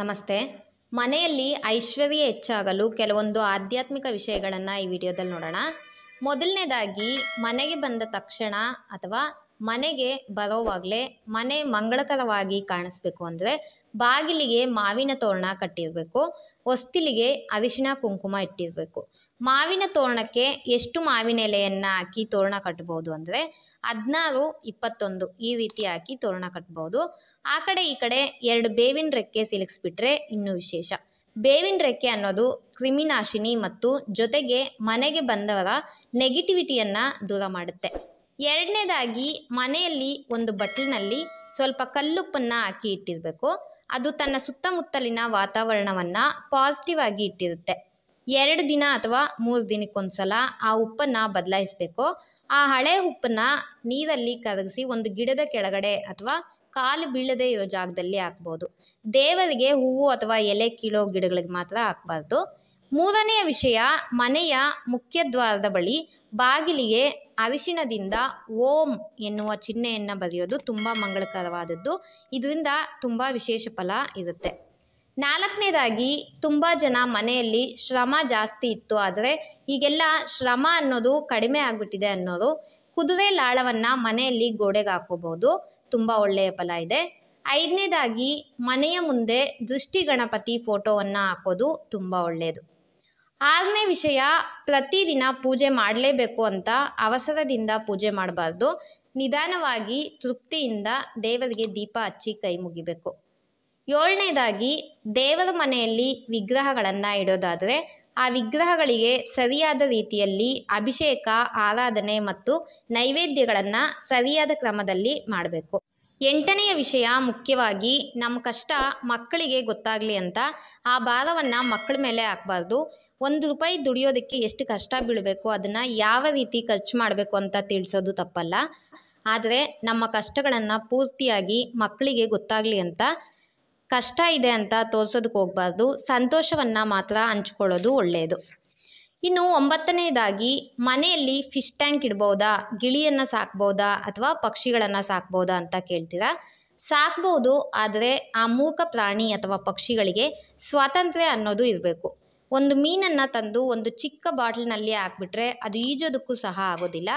ನಮಸ್ತೆ ಮನೆಯಲ್ಲಿ ಐಶ್ವರ್ಯ ಹೆಚ್ಚಾಗಲು ಕೆಲವೊಂದು ಆಧ್ಯಾತ್ಮಿಕ ವಿಷಯಗಳನ್ನು ಈ ವಿಡಿಯೋದಲ್ಲಿ ನೋಡೋಣ ಮೊದಲನೇದಾಗಿ ಮನೆಗೆ ಬಂದ ತಕ್ಷಣ ಅಥವಾ ಮನೆಗೆ ಬರೋವಾಗಲೇ ಮನೆ ಮಂಗಳಕರವಾಗಿ ಕಾಣಿಸ್ಬೇಕು ಅಂದರೆ ಬಾಗಿಲಿಗೆ ಮಾವಿನ ತೋರಣ ಕಟ್ಟಿರಬೇಕು ಹೊಸ್ತಿಲಿಗೆ ಅರಿಶಿನ ಕುಂಕುಮ ಇಟ್ಟಿರಬೇಕು ಮಾವಿನ ತೋರಣಕ್ಕೆ ಎಷ್ಟು ಮಾವಿನ ಎಲೆಯನ್ನು ಹಾಕಿ ತೋರಣ ಕಟ್ಬೋದು ಅಂದರೆ ಹದಿನಾರು ಇಪ್ಪತ್ತೊಂದು ಈ ರೀತಿ ಹಾಕಿ ತೋರಣ ಕಟ್ಬೋದು ಆ ಕಡೆ ಈ ಕಡೆ ಎರಡು ಬೇವಿನ ರೆಕ್ಕೆ ಸಿಲುಕಿಸ್ಬಿಟ್ರೆ ಇನ್ನೂ ವಿಶೇಷ ಬೇವಿನ ರೆಕ್ಕೆ ಅನ್ನೋದು ಕ್ರಿಮಿನಾಶಿನಿ ಮತ್ತು ಜೊತೆಗೆ ಮನೆಗೆ ಬಂದವರ ನೆಗೆಟಿವಿಟಿಯನ್ನು ದೂರ ಮಾಡುತ್ತೆ ಎರಡನೇದಾಗಿ ಮನೆಯಲ್ಲಿ ಒಂದು ಬಟ್ಲಿನಲ್ಲಿ ಸ್ವಲ್ಪ ಕಲ್ಲುಪ್ಪನ್ನು ಹಾಕಿ ಇಟ್ಟಿರಬೇಕು ಅದು ತನ್ನ ಸುತ್ತಮುತ್ತಲಿನ ವಾತಾವರಣವನ್ನು ಪಾಸಿಟಿವ್ ಆಗಿ ಇಟ್ಟಿರುತ್ತೆ ಎರಡು ದಿನ ಅಥವಾ ಮೂರು ದಿನಕ್ಕೊಂದ್ಸಲ ಆ ಉಪ್ಪನ್ನು ಬದಲಾಯಿಸಬೇಕು ಆ ಹಳೆ ಉಪ್ಪನ್ನು ನೀರಲ್ಲಿ ಕರಗಿಸಿ ಒಂದು ಗಿಡದ ಕೆಳಗಡೆ ಅಥವಾ ಕಾಲು ಬೀಳದೇ ಇರೋ ಜಾಗದಲ್ಲಿ ಹಾಕ್ಬೋದು ದೇವರಿಗೆ ಹೂವು ಅಥವಾ ಎಲೆ ಕೀಳೋ ಗಿಡಗಳಿಗೆ ಮಾತ್ರ ಹಾಕ್ಬಾರ್ದು ಮೂರನೆಯ ವಿಷಯ ಮನೆಯ ಮುಖ್ಯದ್ವಾರದ ಬಳಿ ಬಾಗಿಲಿಗೆ ಅರಿಶಿಣದಿಂದ ಓಂ ಎನ್ನುವ ಚಿಹ್ನೆಯನ್ನು ಬರೆಯೋದು ತುಂಬ ಮಂಗಳಕರವಾದದ್ದು ಇದರಿಂದ ತುಂಬ ವಿಶೇಷ ಫಲ ಇರುತ್ತೆ ನಾಲ್ಕನೇದಾಗಿ ತುಂಬ ಜನ ಮನೆಯಲ್ಲಿ ಶ್ರಮ ಜಾಸ್ತಿ ಇತ್ತು ಆದರೆ ಈಗೆಲ್ಲ ಶ್ರಮ ಅನ್ನೋದು ಕಡಿಮೆ ಆಗ್ಬಿಟ್ಟಿದೆ ಅನ್ನೋರು ಕುದುರೆ ಲಾಳವನ್ನು ಮನೆಯಲ್ಲಿ ಗೋಡೆಗೆ ಹಾಕೋಬಹುದು ತುಂಬ ಒಳ್ಳೆಯ ಫಲ ಇದೆ ಐದನೇದಾಗಿ ಮನೆಯ ಮುಂದೆ ದೃಷ್ಟಿ ಗಣಪತಿ ಫೋಟೋವನ್ನು ಹಾಕೋದು ತುಂಬ ಒಳ್ಳೆಯದು ಆರನೇ ವಿಷಯ ಪ್ರತಿದಿನ ಪೂಜೆ ಮಾಡಲೇಬೇಕು ಅಂತ ಅವಸರದಿಂದ ಪೂಜೆ ಮಾಡಬಾರ್ದು ನಿಧಾನವಾಗಿ ತೃಪ್ತಿಯಿಂದ ದೇವರಿಗೆ ದೀಪ ಹಚ್ಚಿ ಕೈ ಮುಗಿಬೇಕು ಏಳನೇದಾಗಿ ದೇವರ ಮನೆಯಲ್ಲಿ ವಿಗ್ರಹಗಳನ್ನು ಇಡೋದಾದರೆ ಆ ವಿಗ್ರಹಗಳಿಗೆ ಸರಿಯಾದ ರೀತಿಯಲ್ಲಿ ಅಭಿಷೇಕ ಆರಾಧನೆ ಮತ್ತು ನೈವೇದ್ಯಗಳನ್ನು ಸರಿಯಾದ ಕ್ರಮದಲ್ಲಿ ಮಾಡಬೇಕು ಎಂಟನೆಯ ವಿಷಯ ಮುಖ್ಯವಾಗಿ ನಮ್ಮ ಕಷ್ಟ ಮಕ್ಕಳಿಗೆ ಗೊತ್ತಾಗಲಿ ಅಂತ ಆ ಭಾರವನ್ನು ಮಕ್ಕಳ ಮೇಲೆ ಹಾಕ್ಬಾರ್ದು ಒಂದು ರೂಪಾಯಿ ದುಡಿಯೋದಕ್ಕೆ ಎಷ್ಟು ಕಷ್ಟ ಬೀಳಬೇಕು ಅದನ್ನು ಯಾವ ರೀತಿ ಖರ್ಚು ಮಾಡಬೇಕು ಅಂತ ತಿಳಿಸೋದು ತಪ್ಪಲ್ಲ ಆದರೆ ನಮ್ಮ ಕಷ್ಟಗಳನ್ನು ಪೂರ್ತಿಯಾಗಿ ಮಕ್ಕಳಿಗೆ ಗೊತ್ತಾಗಲಿ ಅಂತ ಕಷ್ಟ ಇದೆ ಅಂತ ತೋರಿಸೋದಕ್ಕೆ ಹೋಗ್ಬಾರ್ದು ಸಂತೋಷವನ್ನು ಮಾತ್ರ ಹಂಚ್ಕೊಳ್ಳೋದು ಒಳ್ಳೆಯದು ಇನ್ನು ಒಂಬತ್ತನೇದಾಗಿ ಮನೆಯಲ್ಲಿ ಫಿಶ್ ಟ್ಯಾಂಕ್ ಇಡ್ಬೋದಾ ಗಿಳಿಯನ್ನು ಸಾಕ್ಬೋದಾ ಅಥವಾ ಪಕ್ಷಿಗಳನ್ನು ಸಾಕ್ಬೋದಾ ಅಂತ ಕೇಳ್ತೀರಾ ಸಾಕ್ಬೋದು ಆದರೆ ಆ ಮೂಕ ಪ್ರಾಣಿ ಅಥವಾ ಪಕ್ಷಿಗಳಿಗೆ ಸ್ವಾತಂತ್ರ್ಯ ಅನ್ನೋದು ಇರಬೇಕು ಒಂದು ಮೀನನ್ನು ತಂದು ಒಂದು ಚಿಕ್ಕ ಬಾಟ್ಲಿನಲ್ಲಿ ಹಾಕ್ಬಿಟ್ರೆ ಅದು ಈಜೋದಕ್ಕೂ ಸಹ ಆಗೋದಿಲ್ಲ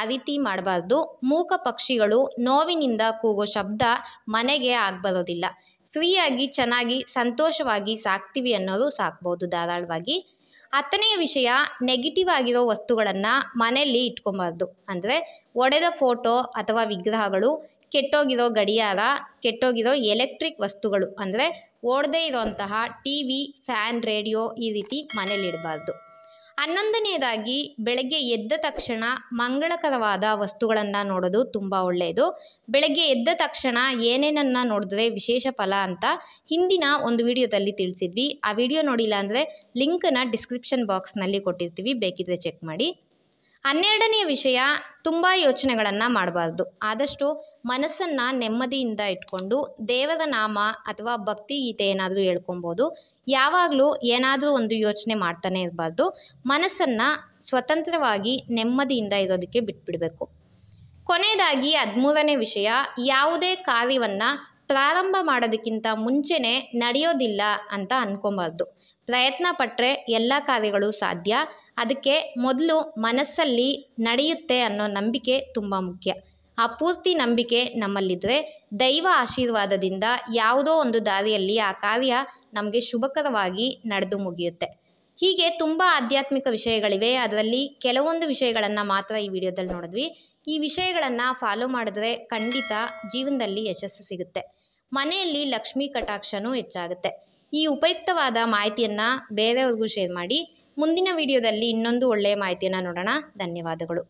ಆ ರೀತಿ ಮಾಡಬಾರ್ದು ಮೂಕ ಪಕ್ಷಿಗಳು ನೋವಿನಿಂದ ಕೂಗೋ ಶಬ್ದ ಮನೆಗೆ ಆಗಬರೋದಿಲ್ಲ ಫ್ರೀಯಾಗಿ ಚೆನ್ನಾಗಿ ಸಂತೋಷವಾಗಿ ಸಾಕ್ತೀವಿ ಅನ್ನೋದು ಸಾಕ್ಬೋದು ಧಾರಾಳವಾಗಿ ಹತ್ತನೆಯ ವಿಷಯ ನೆಗೆಟಿವ್ ಆಗಿರೋ ವಸ್ತುಗಳನ್ನು ಮನೆಯಲ್ಲಿ ಇಟ್ಕೊಬಾರ್ದು ಅಂದರೆ ಒಡೆದ ಫೋಟೋ ಅಥವಾ ವಿಗ್ರಹಗಳು ಕೆಟ್ಟೋಗಿರೋ ಗಡಿಯಾರ ಕೆಟ್ಟೋಗಿರೋ ಎಲೆಕ್ಟ್ರಿಕ್ ವಸ್ತುಗಳು ಅಂದರೆ ಓಡದೇ ಇರೋಂತಹ ಟಿ ವಿ ಫ್ಯಾನ್ ರೇಡಿಯೋ ಈ ರೀತಿ ಇಡಬಾರ್ದು ಹನ್ನೊಂದನೆಯದಾಗಿ ಬೆಳಗ್ಗೆ ಎದ್ದ ತಕ್ಷಣ ಮಂಗಳಕರವಾದ ವಸ್ತುಗಳನ್ನು ನೋಡೋದು ತುಂಬ ಒಳ್ಳೆಯದು ಬೆಳಗ್ಗೆ ಎದ್ದ ತಕ್ಷಣ ಏನೇನನ್ನು ನೋಡಿದ್ರೆ ವಿಶೇಷ ಫಲ ಅಂತ ಹಿಂದಿನ ಒಂದು ವಿಡಿಯೋದಲ್ಲಿ ತಿಳಿಸಿದ್ವಿ ಆ ವಿಡಿಯೋ ನೋಡಿಲ್ಲ ಅಂದರೆ ಲಿಂಕನ್ನು ಡಿಸ್ಕ್ರಿಪ್ಷನ್ ಬಾಕ್ಸ್ನಲ್ಲಿ ಕೊಟ್ಟಿರ್ತೀವಿ ಬೇಕಿದ್ದರೆ ಚೆಕ್ ಮಾಡಿ ಹನ್ನೆರಡನೇ ವಿಷಯ ತುಂಬ ಯೋಚನೆಗಳನ್ನು ಮಾಡಬಾರ್ದು ಆದಷ್ಟು ಮನಸ್ಸನ್ನು ನೆಮ್ಮದಿಯಿಂದ ಇಟ್ಕೊಂಡು ದೇವರ ನಾಮ ಅಥವಾ ಭಕ್ತಿ ಗೀತೆ ಏನಾದರೂ ಹೇಳ್ಕೊಬೋದು ಯಾವಾಗಲೂ ಏನಾದರೂ ಒಂದು ಯೋಚನೆ ಮಾಡ್ತಾನೆ ಇರಬಾರ್ದು ಮನಸ್ಸನ್ನು ಸ್ವತಂತ್ರವಾಗಿ ನೆಮ್ಮದಿಯಿಂದ ಇರೋದಕ್ಕೆ ಬಿಟ್ಬಿಡಬೇಕು ಕೊನೆಯದಾಗಿ ಹದಿಮೂರನೇ ವಿಷಯ ಯಾವುದೇ ಕಾರ್ಯವನ್ನು ಪ್ರಾರಂಭ ಮಾಡೋದಕ್ಕಿಂತ ಮುಂಚೆನೇ ನಡೆಯೋದಿಲ್ಲ ಅಂತ ಅನ್ಕೊಬಾರ್ದು ಪ್ರಯತ್ನ ಪಟ್ಟರೆ ಎಲ್ಲ ಕಾರ್ಯಗಳು ಸಾಧ್ಯ ಅದಕ್ಕೆ ಮೊದಲು ಮನಸ್ಸಲ್ಲಿ ನಡೆಯುತ್ತೆ ಅನ್ನೋ ನಂಬಿಕೆ ತುಂಬ ಮುಖ್ಯ ಆ ಪೂರ್ತಿ ನಂಬಿಕೆ ನಮ್ಮಲ್ಲಿದ್ದರೆ ದೈವ ಆಶೀರ್ವಾದದಿಂದ ಯಾವುದೋ ಒಂದು ದಾರಿಯಲ್ಲಿ ಆ ಕಾರ್ಯ ನಮಗೆ ಶುಭಕರವಾಗಿ ನಡೆದು ಮುಗಿಯುತ್ತೆ ಹೀಗೆ ತುಂಬ ಆಧ್ಯಾತ್ಮಿಕ ವಿಷಯಗಳಿವೆ ಅದರಲ್ಲಿ ಕೆಲವೊಂದು ವಿಷಯಗಳನ್ನು ಮಾತ್ರ ಈ ವಿಡಿಯೋದಲ್ಲಿ ನೋಡಿದ್ವಿ ಈ ವಿಷಯಗಳನ್ನು ಫಾಲೋ ಮಾಡಿದ್ರೆ ಖಂಡಿತ ಜೀವನದಲ್ಲಿ ಯಶಸ್ಸು ಸಿಗುತ್ತೆ ಮನೆಯಲ್ಲಿ ಲಕ್ಷ್ಮೀ ಕಟಾಕ್ಷನೂ ಹೆಚ್ಚಾಗುತ್ತೆ ಈ ಉಪಯುಕ್ತವಾದ ಮಾಹಿತಿಯನ್ನು ಬೇರೆಯವ್ರಿಗೂ ಶೇರ್ ಮಾಡಿ ಮುಂದಿನ ವೀಡಿಯೋದಲ್ಲಿ ಇನ್ನೊಂದು ಒಳ್ಳೆಯ ಮಾಹಿತಿಯನ್ನು ನೋಡೋಣ ಧನ್ಯವಾದಗಳು